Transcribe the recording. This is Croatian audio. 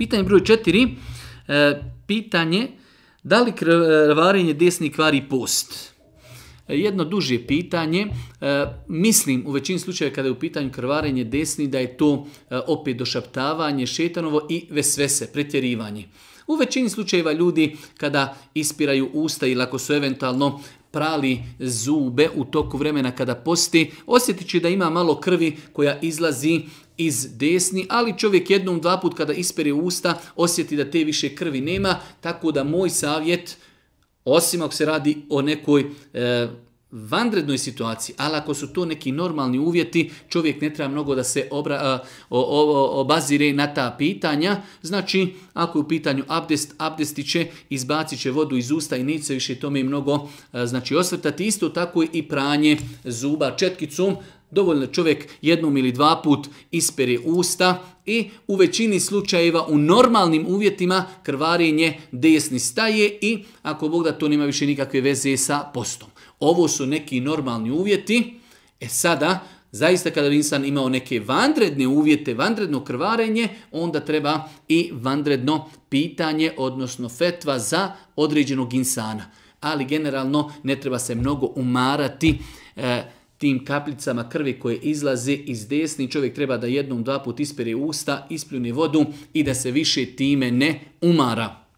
Pitanje broj četiri, e, pitanje da li krvarenje e, desni kvari post? E, jedno duže pitanje, mislim u većini slučajeva kada je u pitanju krvarenje desni da je to opet došaptavanje šetanovo i vesvese, pretjerivanje. U većini slučajeva ljudi kada ispiraju usta ili ako su eventualno prali zube u toku vremena kada posti, osjetit će da ima malo krvi koja izlazi iz desni, ali čovjek jednom, dva put kada ispere usta osjeti da te više krvi nema, tako da moj savjet, osim ako se radi o nekoj e, vanrednoj situaciji, ali ako su to neki normalni uvjeti, čovjek ne treba mnogo da se obra, o, o, obazire na ta pitanja. Znači, ako je u pitanju abdest, abdesti će, izbacit će vodu iz usta i neće se više tome mnogo znači, osvrtati. Isto tako i pranje zuba četkicom. Dovoljno čovjek jednom ili dva put ispere usta i u većini slučajeva u normalnim uvjetima krvarenje desni staje i ako Bog da to nema više nikakve veze sa postom. Ovo su neki normalni uvjeti. E sada, zaista kada bi insan imao neke vanredne uvjete, vanredno krvarenje, onda treba i vanredno pitanje, odnosno fetva za određenog insana. Ali generalno ne treba se mnogo umarati e, tim kapljicama krvi koje izlaze iz desni. Čovjek treba da jednom, dva put ispere usta, ispljune vodu i da se više time ne umara.